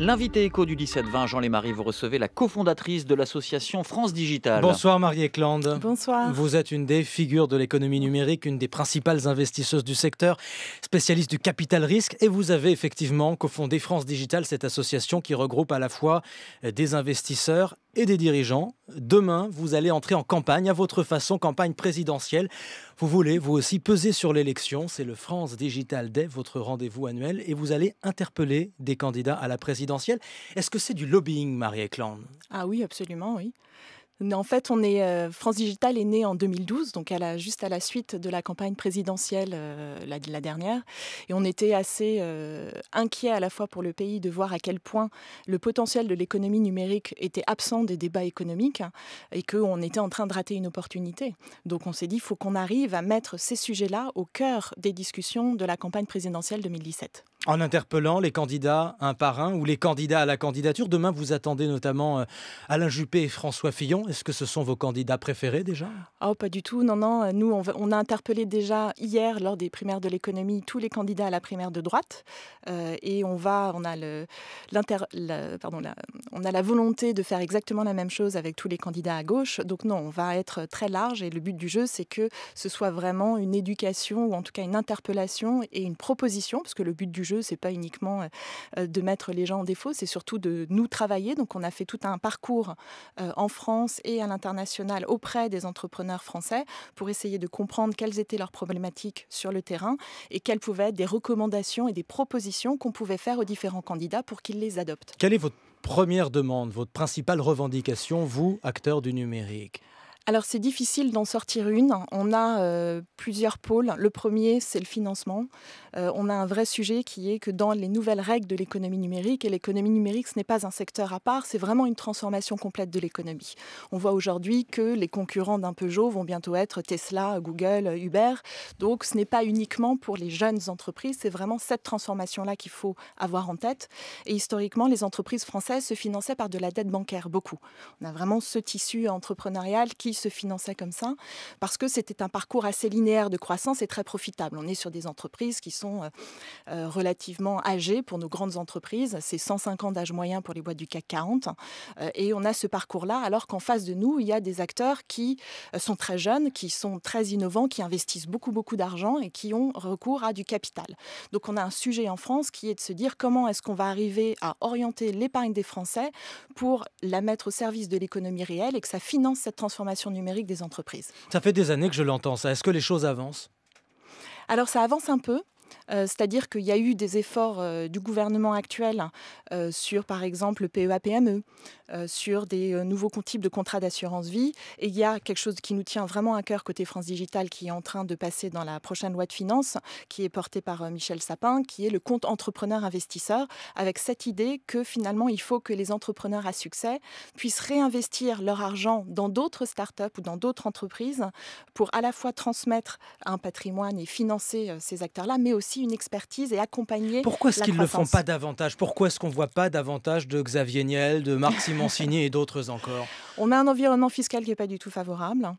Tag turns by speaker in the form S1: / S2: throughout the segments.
S1: L'invité écho du 17-20, Jean Lémarie, vous recevez la cofondatrice de l'association France Digital. Bonsoir Marie eclande Bonsoir. Vous êtes une des figures de l'économie numérique, une des principales investisseuses du secteur, spécialiste du capital risque, et vous avez effectivement cofondé France Digital, cette association qui regroupe à la fois des investisseurs et des dirigeants. Demain, vous allez entrer en campagne à votre façon, campagne présidentielle. Vous voulez, vous aussi, peser sur l'élection. C'est le France Digital Day, votre rendez-vous annuel, et vous allez interpeller des candidats à la présidentielle. Est-ce que c'est du lobbying, Marie eclande
S2: Ah oui, absolument, oui. En fait, euh, France Digital est née en 2012, donc juste à la suite de la campagne présidentielle euh, la, dernière. Et on était assez euh, inquiet à la fois pour le pays de voir à quel point le potentiel de l'économie numérique était absent des débats économiques hein, et qu'on était en train de rater une opportunité. Donc on s'est dit, il faut qu'on arrive à mettre ces sujets-là au cœur des discussions de la campagne présidentielle 2017
S1: en interpellant les candidats un par un ou les candidats à la candidature. Demain, vous attendez notamment euh, Alain Juppé et François Fillon. Est-ce que ce sont vos candidats préférés déjà
S2: Oh, pas du tout. Non, non. Nous, on, a interpellé déjà hier, lors des primaires de l'économie, tous les candidats à la primaire de droite. Euh, et on va, on a le, on a la volonté de faire exactement la même chose avec tous les candidats à gauche. Donc non, on va être très large. Et le but du jeu, c'est que ce soit vraiment une éducation ou en tout cas une interpellation et une proposition, parce que le but du jeu ce c'est pas uniquement euh, euh, de mettre les gens en défaut, c'est surtout de nous travailler. Donc on a fait tout un parcours euh, en France et à l'international auprès des entrepreneurs français pour essayer de comprendre quelles étaient leurs problématiques sur le terrain et quelles pouvaient être des recommandations et des propositions qu'on pouvait faire aux différents candidats pour qu'ils les adoptent.
S1: Quelle est votre première demande, votre principale revendication, vous, acteurs du numérique
S2: alors c'est difficile d'en sortir une. On a euh, plusieurs pôles. Le premier, c'est le financement. Euh, on a un vrai sujet qui est que dans les nouvelles règles de l'économie numérique, et l'économie numérique, ce n'est pas un secteur à part, c'est vraiment une transformation complète de l'économie. On voit aujourd'hui que les concurrents d'un Peugeot vont bientôt être Tesla, Google, Uber. Donc ce n'est pas uniquement pour les jeunes entreprises, c'est vraiment cette transformation-là qu'il faut avoir en tête. Et historiquement, les entreprises françaises se finançaient par de la dette bancaire, beaucoup. On a vraiment ce tissu entrepreneurial qui se finançaient comme ça, parce que c'était un parcours assez linéaire de croissance et très profitable. On est sur des entreprises qui sont euh, euh, relativement âgées pour nos grandes entreprises. C'est 105 ans d'âge moyen pour les boîtes du CAC 40. Euh, et on a ce parcours-là, alors qu'en face de nous, il y a des acteurs qui sont très jeunes, qui sont très innovants, qui investissent beaucoup, beaucoup d'argent et qui ont recours à du capital. Donc on a un sujet en France qui est de se dire comment est-ce qu'on va arriver à orienter l'épargne des Français pour la mettre au service de l'économie réelle et que ça finance cette transformation numérique des entreprises.
S1: Ça fait des années que je l'entends, ça. Est-ce que les choses avancent
S2: alors ça avance un peu. Euh, c'est-à-dire qu'il y a eu des efforts euh, du gouvernement actuel euh, sur, par exemple, le PEA-PME, sur des nouveaux types de contrats d'assurance vie. Et il y a quelque chose qui nous tient vraiment à cœur côté France Digital qui est en train de passer dans la prochaine loi de finances, qui est portée par Michel Sapin, qui est le compte entrepreneur investisseur, avec cette idée que finalement, il faut que les entrepreneurs à succès puissent réinvestir leur argent dans d'autres startups ou dans d'autres entreprises pour à la fois transmettre un patrimoine et financer ces acteurs-là, mais aussi une expertise et accompagner. Pourquoi est-ce qu'ils ne le font
S1: pas davantage Pourquoi est-ce qu'on ne voit pas davantage de Xavier Niel, de Marc Simoncini et d'autres encore
S2: on a un environnement fiscal qui n'est pas du tout favorable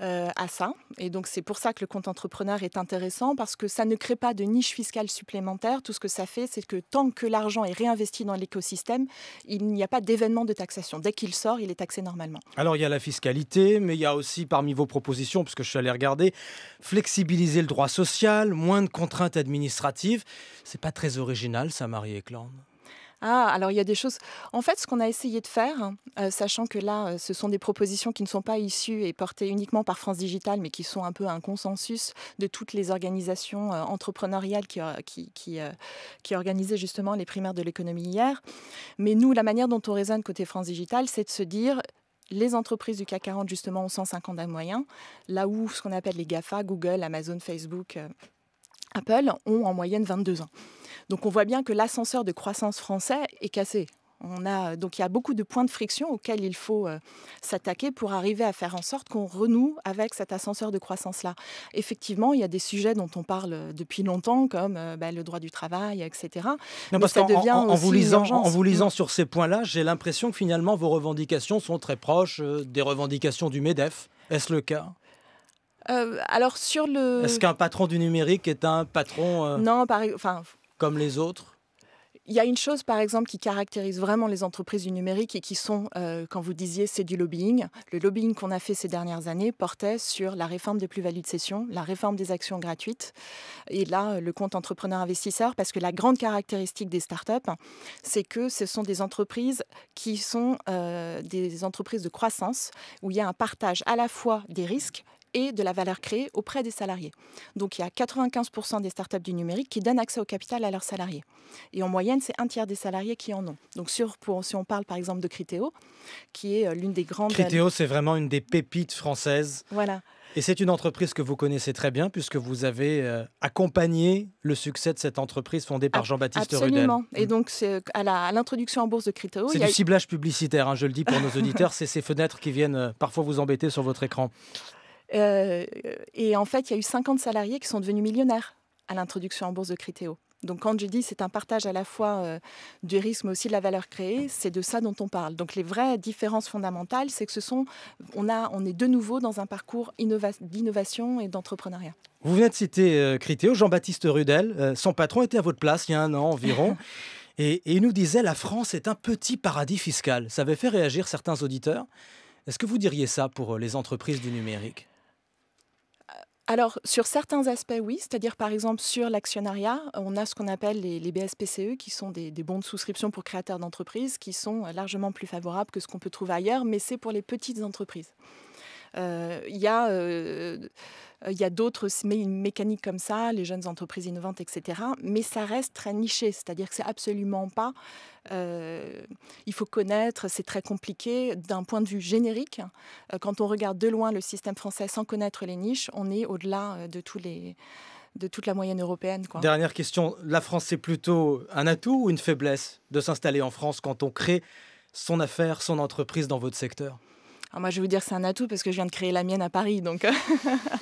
S2: euh, à ça. Et donc, c'est pour ça que le compte entrepreneur est intéressant, parce que ça ne crée pas de niche fiscale supplémentaire. Tout ce que ça fait, c'est que tant que l'argent est réinvesti dans l'écosystème, il n'y a pas d'événement de taxation. Dès qu'il sort, il est taxé normalement.
S1: Alors, il y a la fiscalité, mais il y a aussi, parmi vos propositions, puisque que je suis allé regarder, flexibiliser le droit social, moins de contraintes administratives. C'est pas très original, ça, Marie-Éclande.
S2: Ah, alors il y a des choses. En fait, ce qu'on a essayé de faire, euh, sachant que là, euh, ce sont des propositions qui ne sont pas issues et portées uniquement par France digital mais qui sont un peu un consensus de toutes les organisations euh, entrepreneuriales qui, qui, qui, organisaient justement les primaires de l'économie hier. Mais nous, la manière dont on raisonne côté France digital c'est de se dire les entreprises du CAC 40, justement, ont 150 d'un moyen, là où ce qu'on appelle les GAFA, Google, Amazon, Facebook, Apple ont en moyenne 22 ans. Donc on voit bien que l'ascenseur de croissance français est cassé. donc il y a beaucoup de points de friction auxquels il faut euh, s'attaquer pour arriver à faire en sorte qu'on renoue avec cet ascenseur de croissance-là. Effectivement, il y a des sujets dont on parle depuis longtemps, comme euh, bah, le droit du travail, etc. Non, en, vous lisant, en vous lisant
S1: sur ces points-là, j'ai l'impression que finalement vos revendications sont très proches euh, des revendications du MEDEF. Est-ce le cas
S2: euh, alors sur le. Est-ce qu'un
S1: patron du numérique est un patron euh, non, par... enfin, comme les autres
S2: Il y a une chose, par exemple, qui caractérise vraiment les entreprises du numérique et qui sont, euh, quand vous disiez, c'est du lobbying. Le lobbying qu'on a fait ces dernières années portait sur la réforme des plus-values de cession, la réforme des actions gratuites et là, le compte entrepreneur-investisseur, parce que la grande caractéristique des startups, c'est que ce sont des entreprises qui sont des entreprises de croissance où il y a un partage à la fois des risques et de la valeur créée auprès des salariés. Donc il y a 95% des startups du numérique qui donnent accès au capital à leurs salariés. Et en moyenne, c'est un tiers des salariés qui en ont. Donc sur, pour, si on parle par exemple de Criteo, qui est euh, l'une des grandes... Criteo,
S1: c'est vraiment une des pépites françaises. Voilà. Et c'est une entreprise que vous connaissez très bien puisque vous avez euh, accompagné le succès de cette entreprise fondée par Jean-Baptiste Rudel. Absolument.
S2: Et mm. donc, euh, à l'introduction en bourse de Criteo... C'est du ciblage
S1: publicitaire, hein, je le dis pour nos auditeurs, c'est ces fenêtres qui viennent parfois vous embêter sur votre écran.
S2: Euh, et en fait, il y a eu 50 salariés qui sont devenus millionnaires à l'introduction en bourse de Critéo. Donc quand je dis c'est un partage à la fois euh, du risque mais aussi de la valeur créée, c'est de ça dont on parle. Donc les vraies différences fondamentales, c'est que ce sont, on, a, on est de nouveau dans un parcours d'innovation et d'entrepreneuriat.
S1: Vous venez de citer euh, Critéo, Jean-Baptiste Rudel, son patron était à votre place il y a un an environ. et, et il nous disait la France est un petit paradis fiscal. Ça avait fait réagir certains auditeurs. Est-ce que vous diriez ça pour les entreprises du numérique
S2: alors, sur certains aspects, oui, c'est-à-dire par exemple sur l'actionnariat, on a ce qu'on appelle les, BSPCE, qui sont des bons de souscription pour créateurs d'entreprises, qui sont euh, largement plus favorables que ce qu'on peut trouver ailleurs, mais c'est pour les petites entreprises. Euh, euh, il y a d'autres mécaniques comme ça, les jeunes entreprises innovantes, etc. Mais ça reste très niché, c'est-à-dire que c'est absolument pas. Euh, il faut connaître, c'est très compliqué d'un point de vue générique. Quand on regarde de loin le système français sans connaître les niches, on est au-delà de tous les de toute la moyenne européenne.
S1: Dernière question, la France, c'est plutôt un atout ou une faiblesse de s'installer en France quand on crée son affaire, son entreprise dans votre secteur
S2: moi, je vais vous dire, c'est un atout parce que je viens de créer la mienne à Paris. Donc, euh,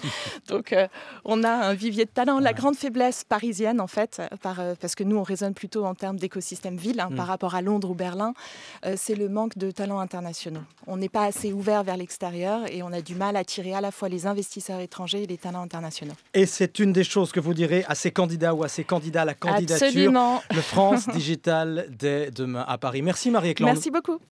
S2: donc euh, on a un vivier de talent. La grande faiblesse parisienne, en fait, euh, par, parce que nous, on raisonne plutôt en termes d'écosystème ville hein, mm. par rapport à Londres ou Berlin, c'est le manque de talents internationaux. On n'est pas assez ouvert vers l'extérieur et on a du mal à attirer à la fois les investisseurs étrangers et les talents internationaux.
S1: Et c'est une des choses que vous direz à ces candidats ou à ces candidats, la candidature. Absolument. Le France Digital dès demain à Paris. Merci Marie-Claude. Merci beaucoup.